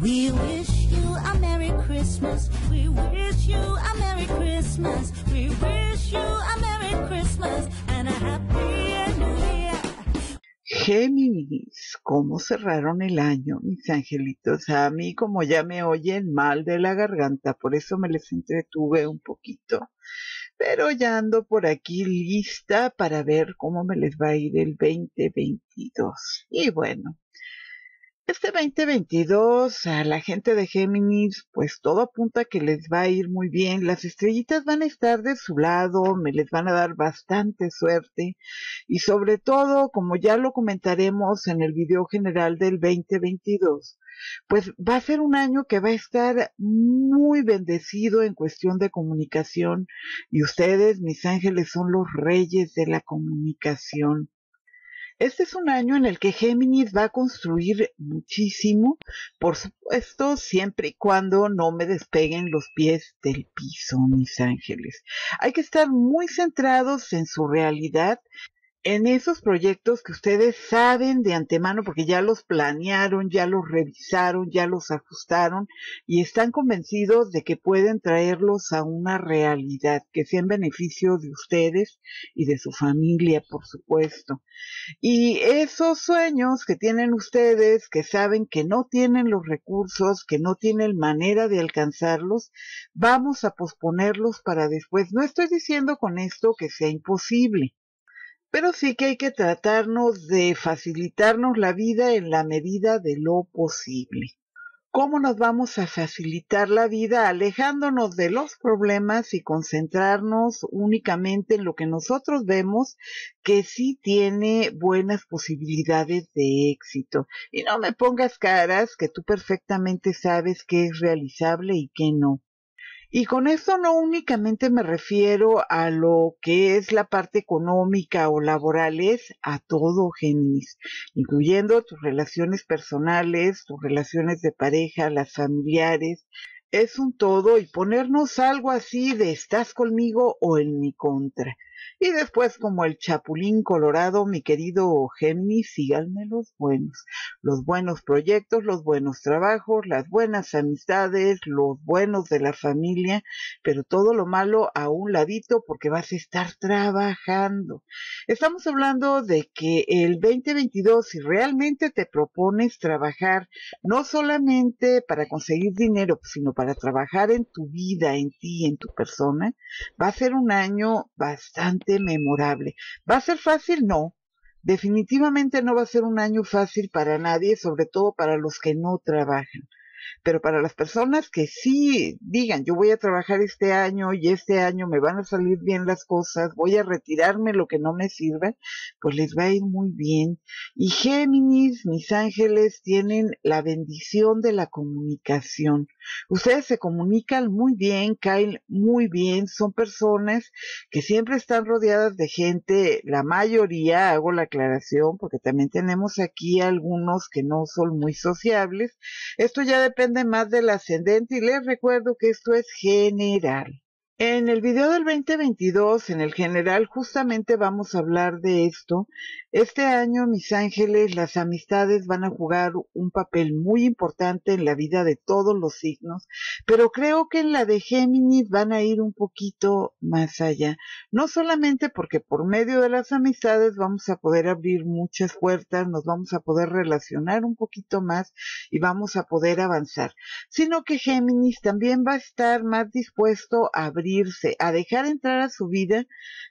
We wish you a Merry Christmas. We wish you a Merry Christmas. We wish you a Merry Christmas and a Happy New Year. Géminis, ¿cómo cerraron el año, mis angelitos? A mí, como ya me oyen mal de la garganta, por eso me les entretuve un poquito. Pero ya ando por aquí lista para ver cómo me les va a ir el 2022. Y bueno, este 2022 a la gente de Géminis, pues todo apunta que les va a ir muy bien. Las estrellitas van a estar de su lado, me les van a dar bastante suerte. Y sobre todo, como ya lo comentaremos en el video general del 2022, pues va a ser un año que va a estar muy bendecido en cuestión de comunicación y ustedes, mis ángeles, son los reyes de la comunicación. Este es un año en el que Géminis va a construir muchísimo, por supuesto, siempre y cuando no me despeguen los pies del piso, mis ángeles. Hay que estar muy centrados en su realidad, en esos proyectos que ustedes saben de antemano porque ya los planearon, ya los revisaron, ya los ajustaron y están convencidos de que pueden traerlos a una realidad que sea en beneficio de ustedes y de su familia, por supuesto. Y esos sueños que tienen ustedes, que saben que no tienen los recursos, que no tienen manera de alcanzarlos, vamos a posponerlos para después. No estoy diciendo con esto que sea imposible pero sí que hay que tratarnos de facilitarnos la vida en la medida de lo posible. ¿Cómo nos vamos a facilitar la vida alejándonos de los problemas y concentrarnos únicamente en lo que nosotros vemos que sí tiene buenas posibilidades de éxito? Y no me pongas caras que tú perfectamente sabes que es realizable y que no. Y con esto no únicamente me refiero a lo que es la parte económica o laboral, es a todo Géminis, incluyendo tus relaciones personales, tus relaciones de pareja, las familiares. Es un todo y ponernos algo así de estás conmigo o en mi contra. Y después, como el Chapulín Colorado, mi querido Gemini, síganme los buenos. Los buenos proyectos, los buenos trabajos, las buenas amistades, los buenos de la familia, pero todo lo malo a un ladito porque vas a estar trabajando. Estamos hablando de que el 2022, si realmente te propones trabajar, no solamente para conseguir dinero, sino para trabajar en tu vida, en ti, en tu persona, va a ser un año bastante memorable. ¿Va a ser fácil? No. Definitivamente no va a ser un año fácil para nadie, sobre todo para los que no trabajan. Pero para las personas que sí digan, yo voy a trabajar este año y este año me van a salir bien las cosas, voy a retirarme lo que no me sirve, pues les va a ir muy bien. Y Géminis, mis ángeles, tienen la bendición de la comunicación. Ustedes se comunican muy bien, caen muy bien, son personas que siempre están rodeadas de gente, la mayoría, hago la aclaración, porque también tenemos aquí algunos que no son muy sociables. Esto ya depende más del ascendente y les recuerdo que esto es general. En el video del 2022, en el general, justamente vamos a hablar de esto. Este año, mis ángeles, las amistades van a jugar un papel muy importante en la vida de todos los signos, pero creo que en la de Géminis van a ir un poquito más allá. No solamente porque por medio de las amistades vamos a poder abrir muchas puertas, nos vamos a poder relacionar un poquito más y vamos a poder avanzar, sino que Géminis también va a estar más dispuesto a abrir a dejar entrar a su vida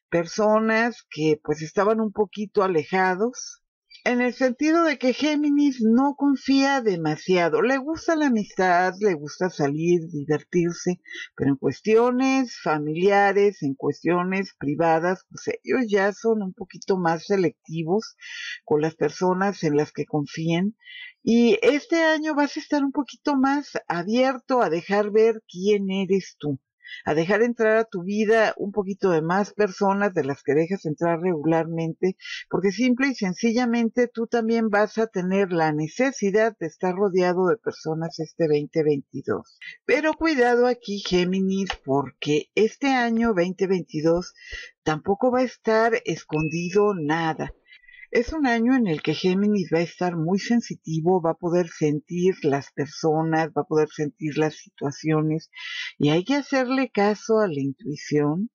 personas que pues estaban un poquito alejados, en el sentido de que Géminis no confía demasiado, le gusta la amistad, le gusta salir, divertirse, pero en cuestiones familiares, en cuestiones privadas, pues ellos ya son un poquito más selectivos con las personas en las que confían y este año vas a estar un poquito más abierto a dejar ver quién eres tú a dejar entrar a tu vida un poquito de más personas de las que dejas entrar regularmente, porque simple y sencillamente tú también vas a tener la necesidad de estar rodeado de personas este 2022. Pero cuidado aquí, Géminis, porque este año 2022 tampoco va a estar escondido nada. Es un año en el que Géminis va a estar muy sensitivo, va a poder sentir las personas, va a poder sentir las situaciones y hay que hacerle caso a la intuición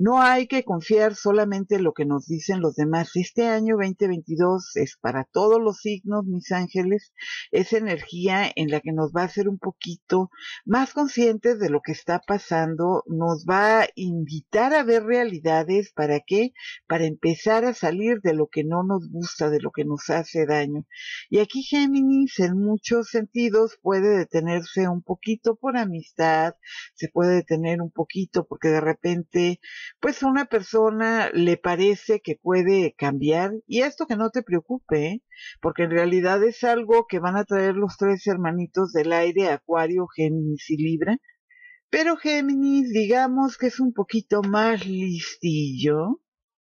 no hay que confiar solamente en lo que nos dicen los demás. Este año 2022 es para todos los signos, mis ángeles, esa energía en la que nos va a hacer un poquito más conscientes de lo que está pasando, nos va a invitar a ver realidades, ¿para qué? Para empezar a salir de lo que no nos gusta, de lo que nos hace daño. Y aquí Géminis en muchos sentidos puede detenerse un poquito por amistad, se puede detener un poquito porque de repente pues a una persona le parece que puede cambiar y esto que no te preocupe, porque en realidad es algo que van a traer los tres hermanitos del aire, Acuario, Géminis y Libra, pero Géminis digamos que es un poquito más listillo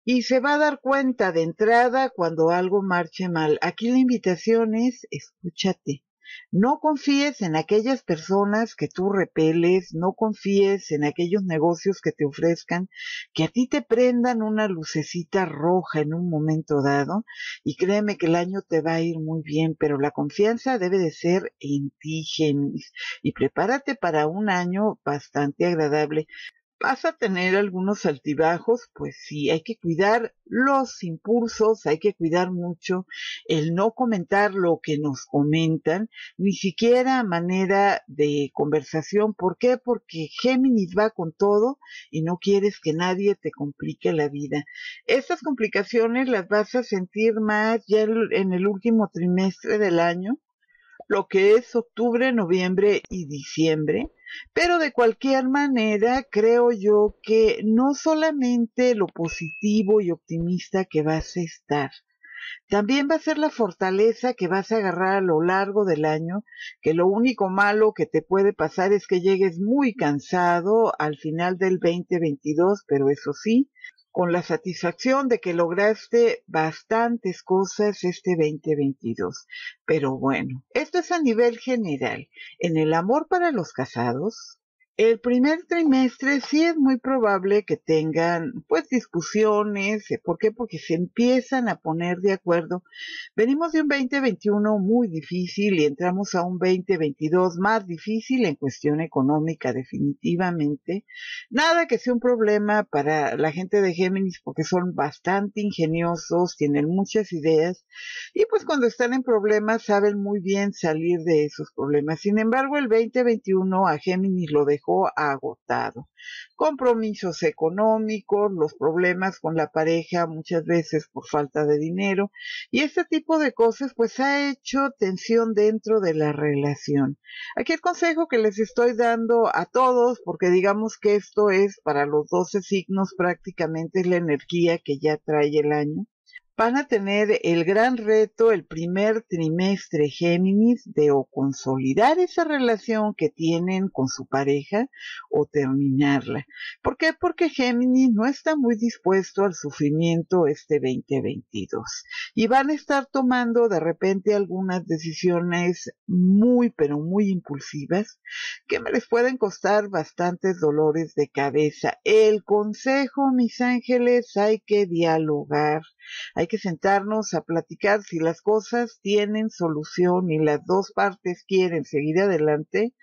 y se va a dar cuenta de entrada cuando algo marche mal. Aquí la invitación es escúchate no confíes en aquellas personas que tú repeles, no confíes en aquellos negocios que te ofrezcan, que a ti te prendan una lucecita roja en un momento dado y créeme que el año te va a ir muy bien, pero la confianza debe de ser en ti, Géminis, y prepárate para un año bastante agradable vas a tener algunos altibajos, pues sí, hay que cuidar los impulsos, hay que cuidar mucho el no comentar lo que nos comentan, ni siquiera manera de conversación. ¿Por qué? Porque Géminis va con todo y no quieres que nadie te complique la vida. Estas complicaciones las vas a sentir más ya en el último trimestre del año lo que es octubre, noviembre y diciembre. Pero de cualquier manera, creo yo que no solamente lo positivo y optimista que vas a estar, también va a ser la fortaleza que vas a agarrar a lo largo del año, que lo único malo que te puede pasar es que llegues muy cansado al final del 2022, pero eso sí, con la satisfacción de que lograste bastantes cosas este 2022. Pero bueno, esto es a nivel general. En el amor para los casados, el primer trimestre sí es muy probable que tengan pues discusiones. Eh, ¿Por qué? Porque se empiezan a poner de acuerdo. Venimos de un 2021 muy difícil y entramos a un 2022 más difícil en cuestión económica definitivamente. Nada que sea un problema para la gente de Géminis porque son bastante ingeniosos, tienen muchas ideas y pues cuando están en problemas saben muy bien salir de esos problemas. Sin embargo, el 2021 a Géminis lo dejó agotado. Compromisos económicos, los problemas con la pareja muchas veces por falta de dinero y este tipo de cosas pues ha hecho tensión dentro de la relación. Aquí el consejo que les estoy dando a todos, porque digamos que esto es para los 12 signos prácticamente la energía que ya trae el año, van a tener el gran reto el primer trimestre Géminis de o consolidar esa relación que tienen con su pareja o terminarla. ¿Por qué? Porque Géminis no está muy dispuesto al sufrimiento este 2022 y van a estar tomando de repente algunas decisiones muy pero muy impulsivas que les pueden costar bastantes dolores de cabeza. El consejo, mis ángeles, hay que dialogar hay que sentarnos a platicar si las cosas tienen solución y las dos partes quieren seguir adelante.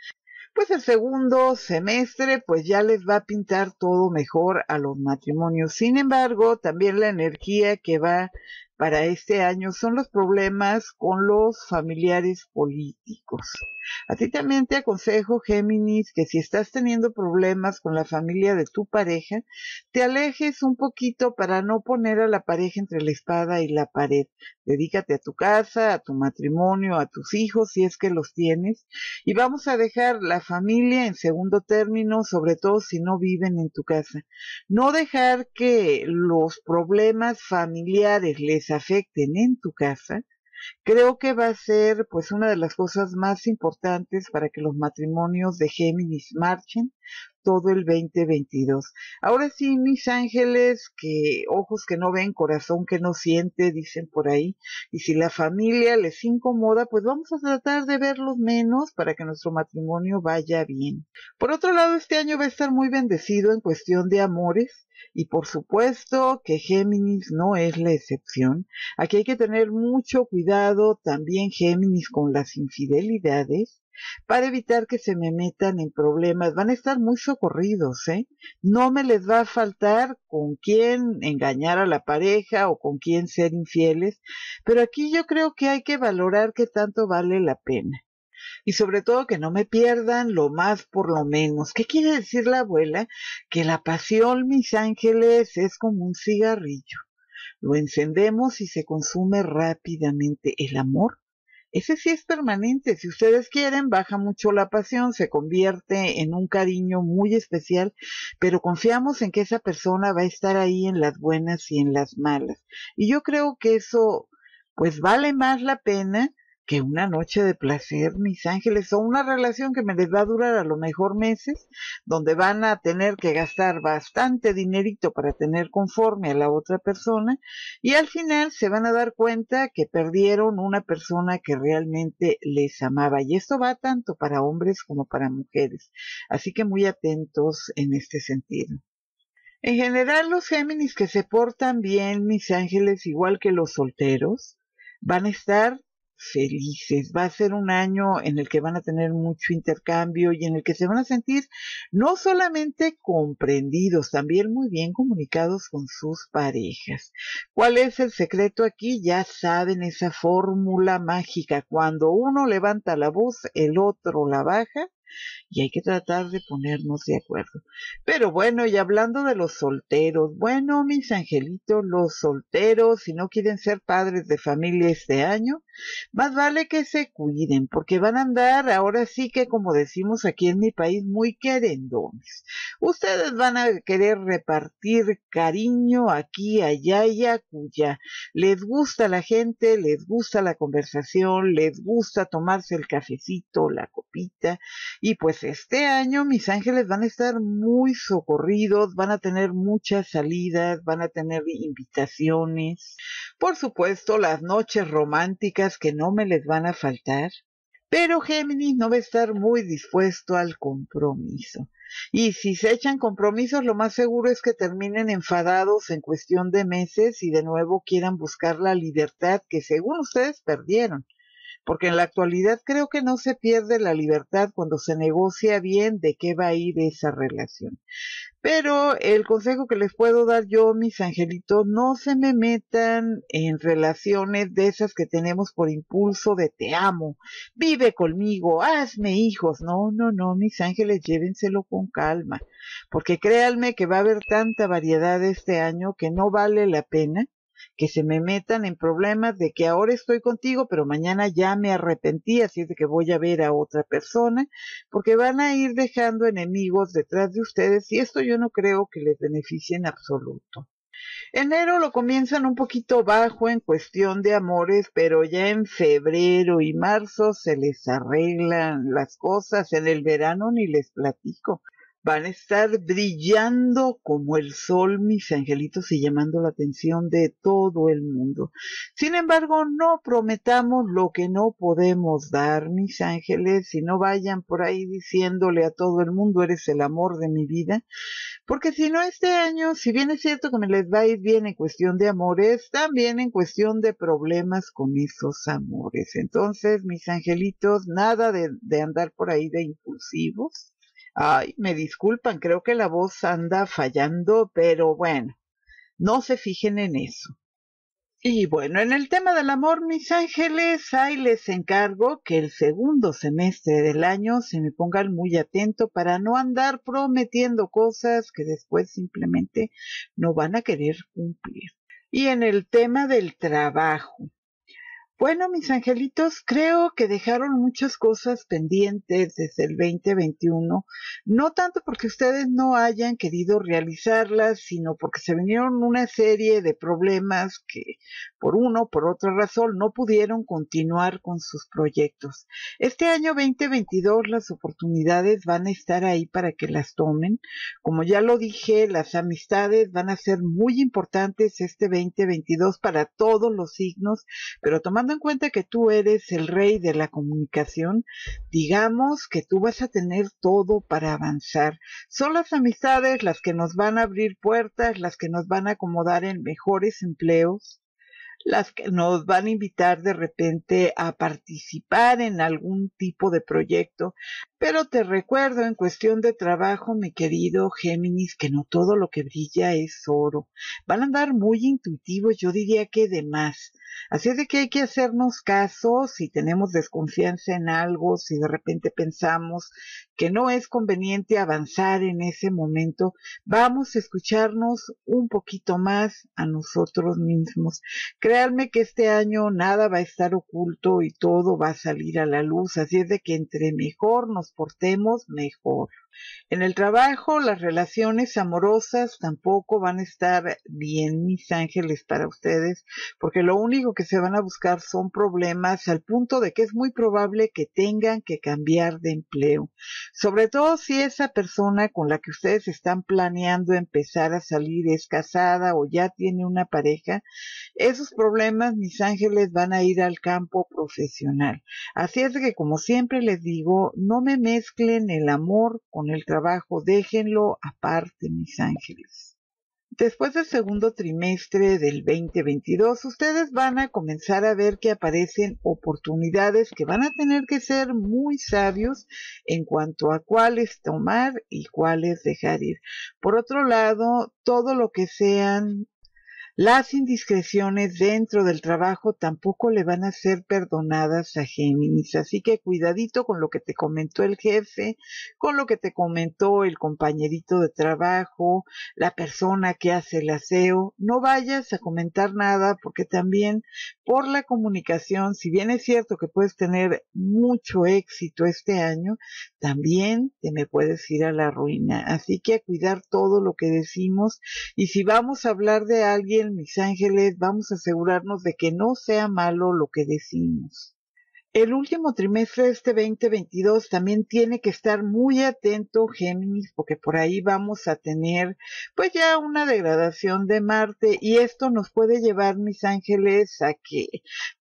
Pues el segundo semestre pues ya les va a pintar todo mejor a los matrimonios. Sin embargo, también la energía que va para este año son los problemas con los familiares políticos. A ti también te aconsejo, Géminis, que si estás teniendo problemas con la familia de tu pareja, te alejes un poquito para no poner a la pareja entre la espada y la pared. Dedícate a tu casa, a tu matrimonio, a tus hijos, si es que los tienes. Y vamos a dejar la familia en segundo término, sobre todo si no viven en tu casa. No dejar que los problemas familiares les afecten en tu casa, creo que va a ser pues una de las cosas más importantes para que los matrimonios de Géminis marchen, todo el 2022. Ahora sí, mis ángeles, que ojos que no ven, corazón que no siente, dicen por ahí, y si la familia les incomoda, pues vamos a tratar de verlos menos para que nuestro matrimonio vaya bien. Por otro lado, este año va a estar muy bendecido en cuestión de amores. Y por supuesto que Géminis no es la excepción. Aquí hay que tener mucho cuidado también Géminis con las infidelidades para evitar que se me metan en problemas. Van a estar muy socorridos, ¿eh? No me les va a faltar con quién engañar a la pareja o con quién ser infieles, pero aquí yo creo que hay que valorar qué tanto vale la pena. Y sobre todo que no me pierdan lo más por lo menos. ¿Qué quiere decir la abuela? Que la pasión, mis ángeles, es como un cigarrillo. Lo encendemos y se consume rápidamente. El amor ese sí es permanente. Si ustedes quieren, baja mucho la pasión, se convierte en un cariño muy especial, pero confiamos en que esa persona va a estar ahí en las buenas y en las malas. Y yo creo que eso, pues vale más la pena que una noche de placer, mis ángeles, o una relación que me les va a durar a lo mejor meses, donde van a tener que gastar bastante dinerito para tener conforme a la otra persona, y al final se van a dar cuenta que perdieron una persona que realmente les amaba. Y esto va tanto para hombres como para mujeres. Así que muy atentos en este sentido. En general, los Géminis que se portan bien, mis ángeles, igual que los solteros, van a estar felices. Va a ser un año en el que van a tener mucho intercambio y en el que se van a sentir no solamente comprendidos, también muy bien comunicados con sus parejas. ¿Cuál es el secreto aquí? Ya saben esa fórmula mágica. Cuando uno levanta la voz, el otro la baja y hay que tratar de ponernos de acuerdo. Pero bueno, y hablando de los solteros, bueno, mis angelitos, los solteros, si no quieren ser padres de familia este año, más vale que se cuiden, porque van a andar ahora sí que, como decimos aquí en mi país, muy querendones. Ustedes van a querer repartir cariño aquí, allá y acuya. Les gusta la gente, les gusta la conversación, les gusta tomarse el cafecito, la copita. Y pues este año mis ángeles van a estar muy socorridos, van a tener muchas salidas, van a tener invitaciones. Por supuesto, las noches románticas que no me les van a faltar, pero Géminis no va a estar muy dispuesto al compromiso. Y si se echan compromisos, lo más seguro es que terminen enfadados en cuestión de meses y de nuevo quieran buscar la libertad que según ustedes perdieron porque en la actualidad creo que no se pierde la libertad cuando se negocia bien de qué va a ir esa relación. Pero el consejo que les puedo dar yo, mis angelitos, no se me metan en relaciones de esas que tenemos por impulso de te amo, vive conmigo, hazme hijos. No, no, no, mis ángeles, llévenselo con calma, porque créanme que va a haber tanta variedad este año que no vale la pena que se me metan en problemas de que ahora estoy contigo, pero mañana ya me arrepentí, así es de que voy a ver a otra persona, porque van a ir dejando enemigos detrás de ustedes y esto yo no creo que les beneficie en absoluto. Enero lo comienzan un poquito bajo en cuestión de amores, pero ya en febrero y marzo se les arreglan las cosas. En el verano ni les platico van a estar brillando como el sol mis angelitos y llamando la atención de todo el mundo. Sin embargo, no prometamos lo que no podemos dar, mis ángeles, y no vayan por ahí diciéndole a todo el mundo eres el amor de mi vida, porque si no este año, si bien es cierto que me les va a ir bien en cuestión de amores, también en cuestión de problemas con esos amores. Entonces, mis angelitos, nada de, de andar por ahí de impulsivos Ay, me disculpan, creo que la voz anda fallando, pero bueno, no se fijen en eso. Y bueno, en el tema del amor, mis ángeles, ahí les encargo que el segundo semestre del año se me pongan muy atento para no andar prometiendo cosas que después simplemente no van a querer cumplir. Y en el tema del trabajo, bueno, mis angelitos, creo que dejaron muchas cosas pendientes desde el 2021, no tanto porque ustedes no hayan querido realizarlas, sino porque se vinieron una serie de problemas que por uno, por otra razón, no pudieron continuar con sus proyectos. Este año 2022 las oportunidades van a estar ahí para que las tomen. Como ya lo dije, las amistades van a ser muy importantes este 2022 para todos los signos, pero tomando en cuenta que tú eres el rey de la comunicación, digamos que tú vas a tener todo para avanzar. Son las amistades las que nos van a abrir puertas, las que nos van a acomodar en mejores empleos, las que nos van a invitar de repente a participar en algún tipo de proyecto. Pero te recuerdo en cuestión de trabajo, mi querido Géminis, que no todo lo que brilla es oro. Van a andar muy intuitivos, yo diría que de más. Así es de que hay que hacernos caso si tenemos desconfianza en algo, si de repente pensamos que no es conveniente avanzar en ese momento, vamos a escucharnos un poquito más a nosotros mismos. Créanme que este año nada va a estar oculto y todo va a salir a la luz, así es de que entre mejor nos portemos, mejor. En el trabajo, las relaciones amorosas tampoco van a estar bien, mis ángeles, para ustedes, porque lo único que se van a buscar son problemas al punto de que es muy probable que tengan que cambiar de empleo. Sobre todo si esa persona con la que ustedes están planeando empezar a salir es casada o ya tiene una pareja, esos problemas, mis ángeles, van a ir al campo profesional. Así es que, como siempre les digo, no me mezclen el amor con el trabajo, déjenlo aparte, mis ángeles después del segundo trimestre del 2022, ustedes van a comenzar a ver que aparecen oportunidades que van a tener que ser muy sabios en cuanto a cuáles tomar y cuáles dejar ir. Por otro lado, todo lo que sean las indiscreciones dentro del trabajo tampoco le van a ser perdonadas a Géminis, así que cuidadito con lo que te comentó el jefe, con lo que te comentó el compañerito de trabajo, la persona que hace el aseo, no vayas a comentar nada porque también por la comunicación, si bien es cierto que puedes tener mucho éxito este año, también te me puedes ir a la ruina, así que a cuidar todo lo que decimos y si vamos a hablar de alguien, mis ángeles, vamos a asegurarnos de que no sea malo lo que decimos. El último trimestre de este 2022 también tiene que estar muy atento Géminis porque por ahí vamos a tener pues ya una degradación de Marte y esto nos puede llevar mis ángeles a que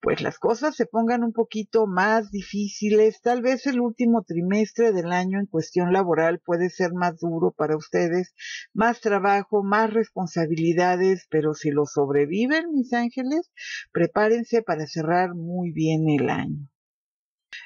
pues las cosas se pongan un poquito más difíciles. Tal vez el último trimestre del año en cuestión laboral puede ser más duro para ustedes, más trabajo, más responsabilidades, pero si lo sobreviven mis ángeles, prepárense para cerrar muy bien el año.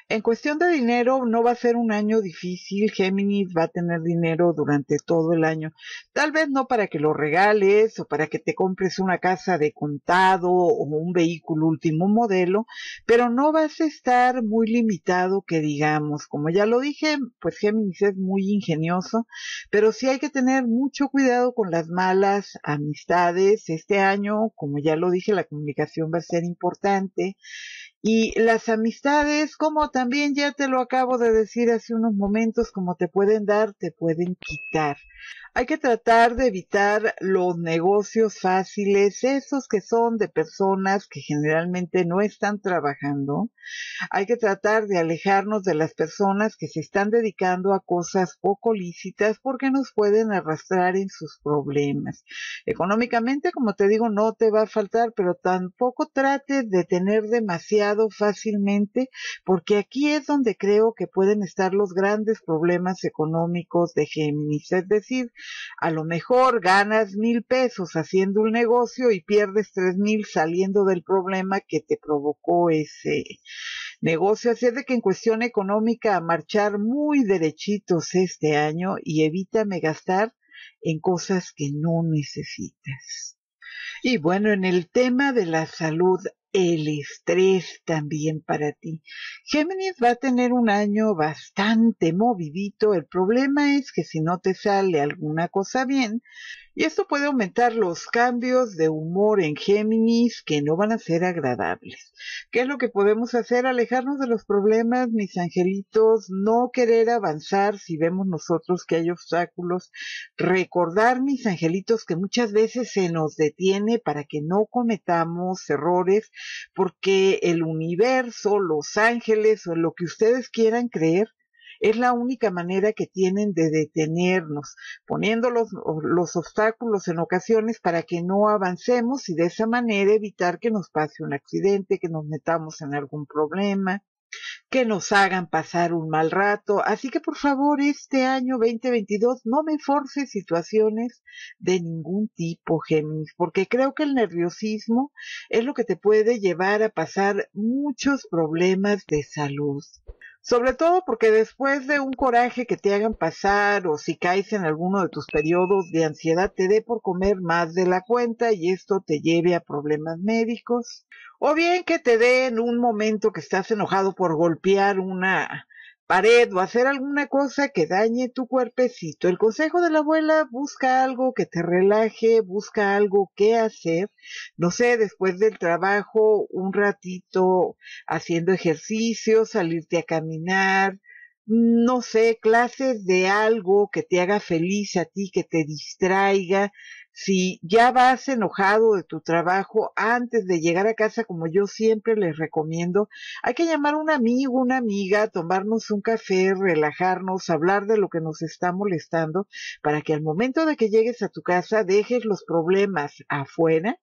En cuestión de dinero, no va a ser un año difícil. Géminis va a tener dinero durante todo el año. Tal vez no para que lo regales o para que te compres una casa de contado o un vehículo último modelo, pero no vas a estar muy limitado que digamos. Como ya lo dije, pues Géminis es muy ingenioso, pero sí hay que tener mucho cuidado con las malas amistades. Este año, como ya lo dije, la comunicación va a ser importante y las amistades, como también ya te lo acabo de decir hace unos momentos, como te pueden dar, te pueden quitar. Hay que tratar de evitar los negocios fáciles, esos que son de personas que generalmente no están trabajando. Hay que tratar de alejarnos de las personas que se están dedicando a cosas poco lícitas porque nos pueden arrastrar en sus problemas. Económicamente, como te digo, no te va a faltar, pero tampoco trates de tener demasiado fácilmente porque aquí es donde creo que pueden estar los grandes problemas económicos de Géminis. Es decir, a lo mejor ganas mil pesos haciendo un negocio y pierdes tres mil saliendo del problema que te provocó ese negocio. Así es de que en cuestión económica a marchar muy derechitos este año y evítame gastar en cosas que no necesitas. Y bueno, en el tema de la salud, el estrés también para ti. Géminis va a tener un año bastante movidito. El problema es que si no te sale alguna cosa bien, y esto puede aumentar los cambios de humor en Géminis que no van a ser agradables. ¿Qué es lo que podemos hacer? Alejarnos de los problemas, mis angelitos, no querer avanzar si vemos nosotros que hay obstáculos. Recordar, mis angelitos, que muchas veces se nos detiene para que no cometamos errores, porque el universo, los ángeles o lo que ustedes quieran creer, es la única manera que tienen de detenernos, poniendo los, obstáculos en ocasiones para que no avancemos y de esa manera evitar que nos pase un accidente, que nos metamos en algún problema que nos hagan pasar un mal rato. Así que por favor, este año 2022 no me force situaciones de ningún tipo, Géminis, porque creo que el nerviosismo es lo que te puede llevar a pasar muchos problemas de salud. Sobre todo porque después de un coraje que te hagan pasar o si caes en alguno de tus periodos de ansiedad te dé por comer más de la cuenta y esto te lleve a problemas médicos. O bien que te dé en un momento que estás enojado por golpear una pared o hacer alguna cosa que dañe tu cuerpecito. El consejo de la abuela, busca algo que te relaje, busca algo que hacer, no sé, después del trabajo, un ratito haciendo ejercicio, salirte a caminar, no sé, clases de algo que te haga feliz a ti, que te distraiga. Si ya vas enojado de tu trabajo antes de llegar a casa, como yo siempre les recomiendo, hay que llamar a un amigo, una amiga, tomarnos un café, relajarnos, hablar de lo que nos está molestando, para que al momento de que llegues a tu casa dejes los problemas afuera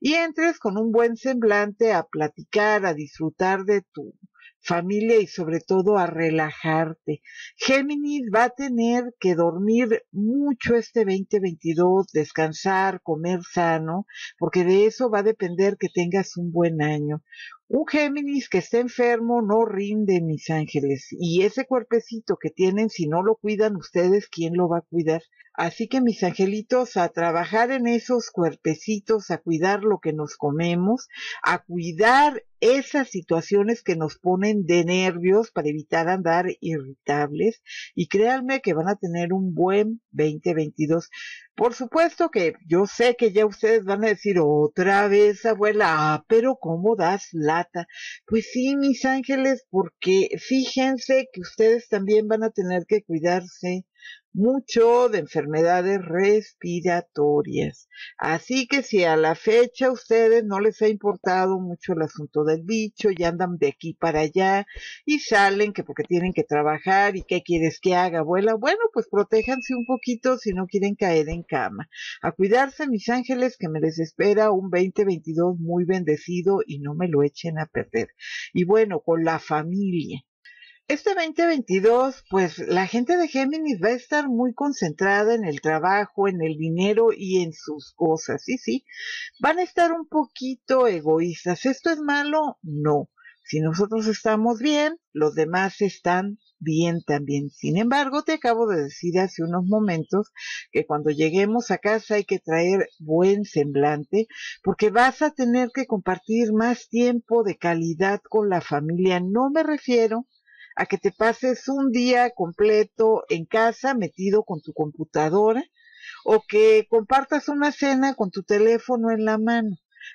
y entres con un buen semblante a platicar, a disfrutar de tu familia y sobre todo a relajarte. Géminis va a tener que dormir mucho este 2022, descansar, comer sano, porque de eso va a depender que tengas un buen año. Un Géminis que esté enfermo no rinde, mis ángeles. Y ese cuerpecito que tienen, si no lo cuidan ustedes, ¿quién lo va a cuidar? Así que mis angelitos, a trabajar en esos cuerpecitos, a cuidar lo que nos comemos, a cuidar esas situaciones que nos ponen de nervios para evitar andar irritables y créanme que van a tener un buen 2022. Por supuesto que yo sé que ya ustedes van a decir otra vez, abuela, ah, pero ¿cómo das lata? Pues sí, mis ángeles, porque fíjense que ustedes también van a tener que cuidarse mucho de enfermedades respiratorias. Así que si a la fecha a ustedes no les ha importado mucho el asunto del bicho y andan de aquí para allá y salen que porque tienen que trabajar y qué quieres que haga, abuela, bueno, pues protéjanse un poquito si no quieren caer en cama. A cuidarse, mis ángeles, que me les espera un 2022 muy bendecido y no me lo echen a perder. Y bueno, con la familia este 2022, pues la gente de Géminis va a estar muy concentrada en el trabajo, en el dinero y en sus cosas, sí, sí. Van a estar un poquito egoístas. ¿Esto es malo? No. Si nosotros estamos bien, los demás están bien también. Sin embargo, te acabo de decir hace unos momentos que cuando lleguemos a casa hay que traer buen semblante porque vas a tener que compartir más tiempo de calidad con la familia. No me refiero a que te pases un día completo en casa metido con tu computadora o que compartas una cena con tu teléfono en la mano.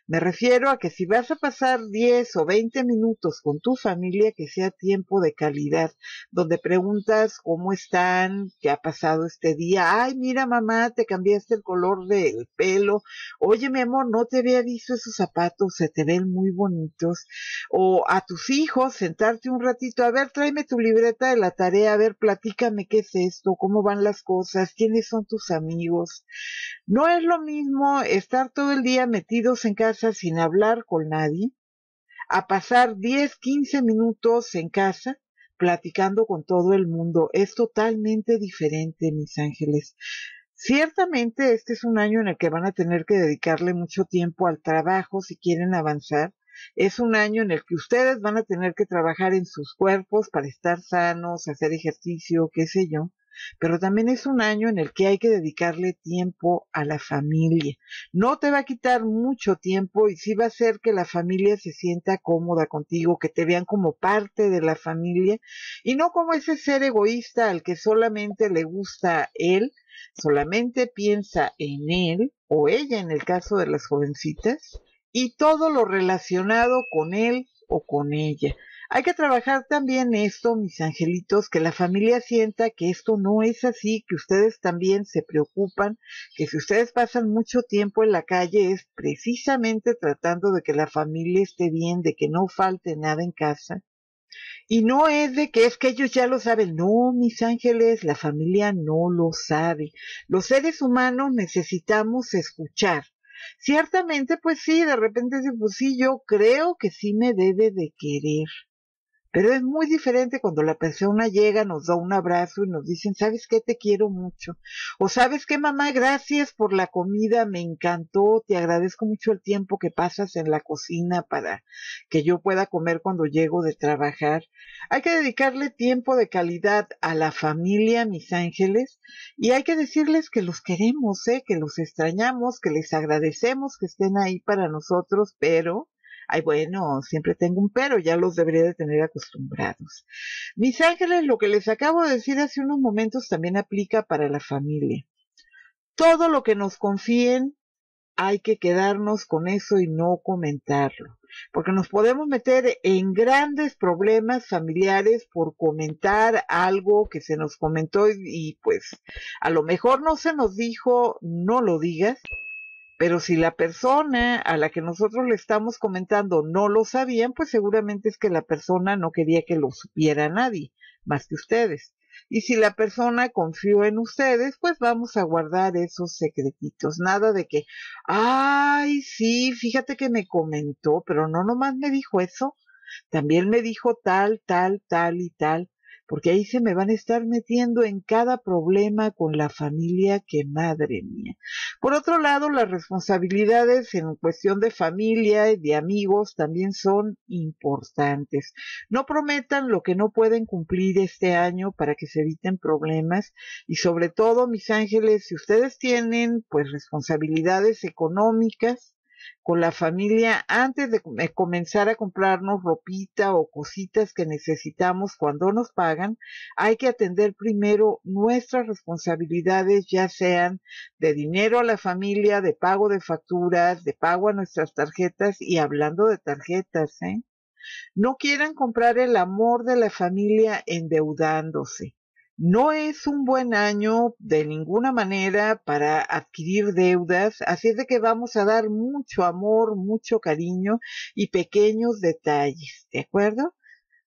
Me refiero a que si vas a pasar 10 o 20 minutos con tu familia, que sea tiempo de calidad, donde preguntas cómo están, qué ha pasado este día. Ay, mira mamá, te cambiaste el color del pelo. Oye, mi amor, no te había visto esos zapatos, se te ven muy bonitos. O a tus hijos, sentarte un ratito, a ver, tráeme tu libreta de la tarea, a ver, platícame qué es esto, cómo van las cosas, quiénes son tus amigos. No es lo mismo estar todo el día metidos en casa sin hablar con nadie, a pasar 10, 15 minutos en casa platicando con todo el mundo. Es totalmente diferente, mis ángeles. Ciertamente este es un año en el que van a tener que dedicarle mucho tiempo al trabajo si quieren avanzar. Es un año en el que ustedes van a tener que trabajar en sus cuerpos para estar sanos, hacer ejercicio, qué sé yo pero también es un año en el que hay que dedicarle tiempo a la familia. No te va a quitar mucho tiempo y sí va a hacer que la familia se sienta cómoda contigo, que te vean como parte de la familia y no como ese ser egoísta al que solamente le gusta él, solamente piensa en él o ella en el caso de las jovencitas y todo lo relacionado con él o con ella. Hay que trabajar también esto, mis angelitos, que la familia sienta que esto no es así, que ustedes también se preocupan, que si ustedes pasan mucho tiempo en la calle es precisamente tratando de que la familia esté bien, de que no falte nada en casa. Y no es de que es que ellos ya lo saben. No, mis ángeles, la familia no lo sabe. Los seres humanos necesitamos escuchar. Ciertamente, pues sí, de repente pues sí, yo creo que sí me debe de querer. Pero es muy diferente cuando la persona llega, nos da un abrazo y nos dicen, ¿sabes qué? Te quiero mucho. O ¿sabes qué, mamá? Gracias por la comida, me encantó, te agradezco mucho el tiempo que pasas en la cocina para que yo pueda comer cuando llego de trabajar. Hay que dedicarle tiempo de calidad a la familia, mis ángeles, y hay que decirles que los queremos, ¿eh? que los extrañamos, que les agradecemos que estén ahí para nosotros, pero Ay, bueno, siempre tengo un pero, ya los debería de tener acostumbrados. Mis ángeles, lo que les acabo de decir hace unos momentos también aplica para la familia. Todo lo que nos confíen, hay que quedarnos con eso y no comentarlo, porque nos podemos meter en grandes problemas familiares por comentar algo que se nos comentó y, pues a lo mejor no se nos dijo, no lo digas, pero si la persona a la que nosotros le estamos comentando no lo sabían, pues seguramente es que la persona no quería que lo supiera nadie, más que ustedes. Y si la persona confió en ustedes, pues vamos a guardar esos secretitos. Nada de que, ay, sí, fíjate que me comentó, pero no nomás me dijo eso, también me dijo tal, tal, tal y tal porque ahí se me van a estar metiendo en cada problema con la familia que madre mía. Por otro lado, las responsabilidades en cuestión de familia y de amigos también son importantes. No prometan lo que no pueden cumplir este año para que se eviten problemas y sobre todo, mis ángeles, si ustedes tienen pues responsabilidades económicas, con la familia antes de comenzar a comprarnos ropita o cositas que necesitamos cuando nos pagan, hay que atender primero nuestras responsabilidades, ya sean de dinero a la familia, de pago de facturas, de pago a nuestras tarjetas y hablando de tarjetas, ¿eh? No quieran comprar el amor de la familia endeudándose. No es un buen año de ninguna manera para adquirir deudas, así es de que vamos a dar mucho amor, mucho cariño y pequeños detalles, ¿de acuerdo?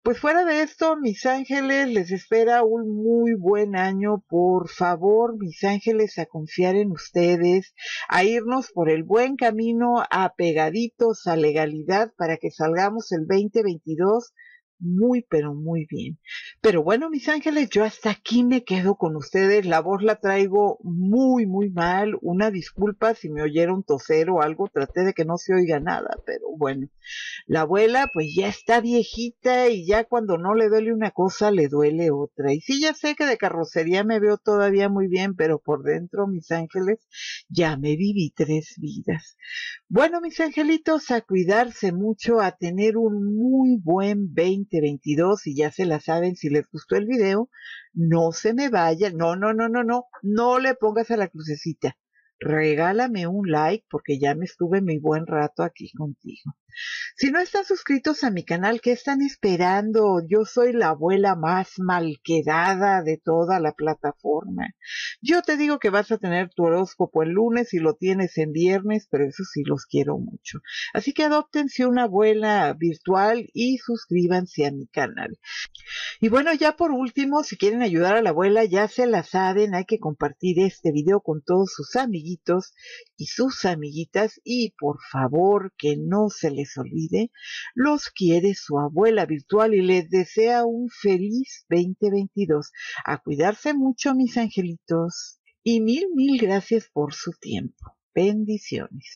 Pues fuera de esto, mis ángeles, les espera un muy buen año. Por favor, mis ángeles, a confiar en ustedes, a irnos por el buen camino, apegaditos a legalidad para que salgamos el 2022 muy, pero muy bien. Pero bueno, mis ángeles, yo hasta aquí me quedo con ustedes. La voz la traigo muy, muy mal. Una disculpa si me oyeron toser o algo. Traté de que no se oiga nada, pero bueno. La abuela, pues ya está viejita y ya cuando no le duele una cosa, le duele otra. Y sí, ya sé que de carrocería me veo todavía muy bien, pero por dentro, mis ángeles, ya me viví tres vidas. Bueno, mis angelitos, a cuidarse mucho, a tener un muy buen 20 2022 y ya se la saben si les gustó el video, no se me vaya, no, no, no, no, no, no le pongas a la crucecita. Regálame un like porque ya me estuve mi buen rato aquí contigo. Si no están suscritos a mi canal, ¿qué están esperando? Yo soy la abuela más malquedada de toda la plataforma. Yo te digo que vas a tener tu horóscopo el lunes y lo tienes en viernes, pero eso sí los quiero mucho. Así que adoptense una abuela virtual y suscríbanse a mi canal. Y bueno, ya por último, si quieren ayudar a la abuela, ya se las saben, hay que compartir este video con todos sus amiguitos y sus amiguitas y por favor que no se les olvide, los quiere su abuela virtual y les desea un feliz 2022. A cuidarse mucho, mis angelitos. Y mil, mil gracias por su tiempo. Bendiciones.